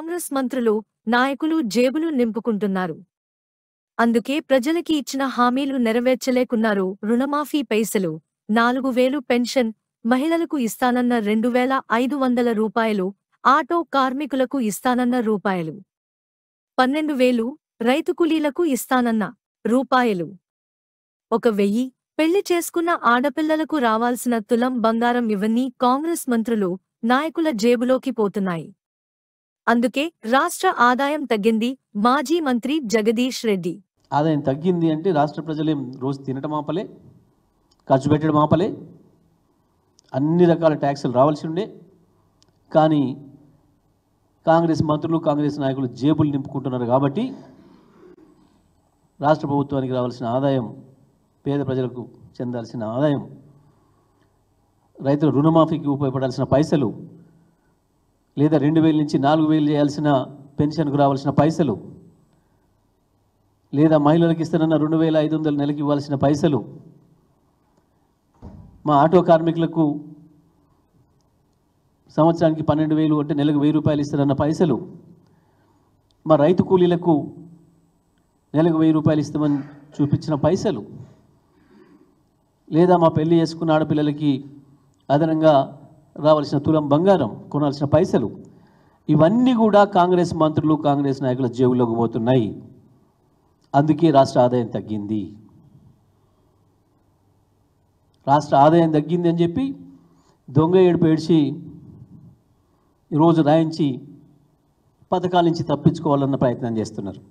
కాంగ్రెస్ మంత్రులు నాయకులు జేబులు నింపుకుంటున్నారు అందుకే ప్రజలకి ఇచ్చిన హామీలు నెరవేర్చలేకున్నారు రుణమాఫీ పైసలు నాలుగు వేలు పెన్షన్ మహిళలకు ఇస్తానన్న రెండు వేల ఐదు వందల రూపాయలు ఆటో కార్మికులకు ఇస్తానన్న రూపాయలు పన్నెండు వేలు రైతు కూలీలకు ఇస్తానన్న రూపాయలు ఒక వెయ్యి పెళ్లి చేసుకున్న ఆడపిల్లలకు రావాల్సిన తులం బంగారం ఇవన్నీ కాంగ్రెస్ మంత్రులు నాయకుల జేబులోకి పోతున్నాయి అందుకే రాష్ట్ర ఆదాయం తగ్గింది మాజీ మంత్రి జగదీష్ రెడ్డి ఆదాయం తగ్గింది అంటే రాష్ట్ర ప్రజలేం రోజు తినటం ఆపలే ఖర్చు పెట్టడం ఆపలే అన్ని రకాల ట్యాక్సులు రావాల్సి ఉండే కానీ కాంగ్రెస్ మంత్రులు కాంగ్రెస్ నాయకులు జేబులు నింపుకుంటున్నారు కాబట్టి రాష్ట్ర ప్రభుత్వానికి రావాల్సిన ఆదాయం పేద ప్రజలకు చెందాల్సిన ఆదాయం రైతుల రుణమాఫీకి ఉపయోగపడాల్సిన పైసలు లేదా రెండు వేల నుంచి నాలుగు వేలు చేయాల్సిన పెన్షన్కు రావాల్సిన పైసలు లేదా మహిళలకు ఇస్తానన్న రెండు వేల ఐదు వందల నెలకి ఇవ్వాల్సిన పైసలు మా ఆటో కార్మికులకు సంవత్సరానికి పన్నెండు వేలు అంటే నెలకు వెయ్యి రూపాయలు ఇస్తారన్న పైసలు మా రైతు కూలీలకు నెలకు వెయ్యి రూపాయలు ఇస్తామని చూపించిన పైసలు లేదా మా పెళ్ళి చేసుకున్న ఆడపిల్లలకి అదనంగా రావాల్సిన తులం బంగారం కొనాల్సిన పైసలు ఇవన్నీ కూడా కాంగ్రెస్ మంత్రులు కాంగ్రెస్ నాయకుల జేబులోకి పోతున్నాయి అందుకే రాష్ట్ర ఆదాయం తగ్గింది రాష్ట్ర ఆదాయం తగ్గింది అని చెప్పి దొంగ ఏడుపు ఏడ్చి రోజు రాయించి పథకాల నుంచి తప్పించుకోవాలన్న ప్రయత్నం చేస్తున్నారు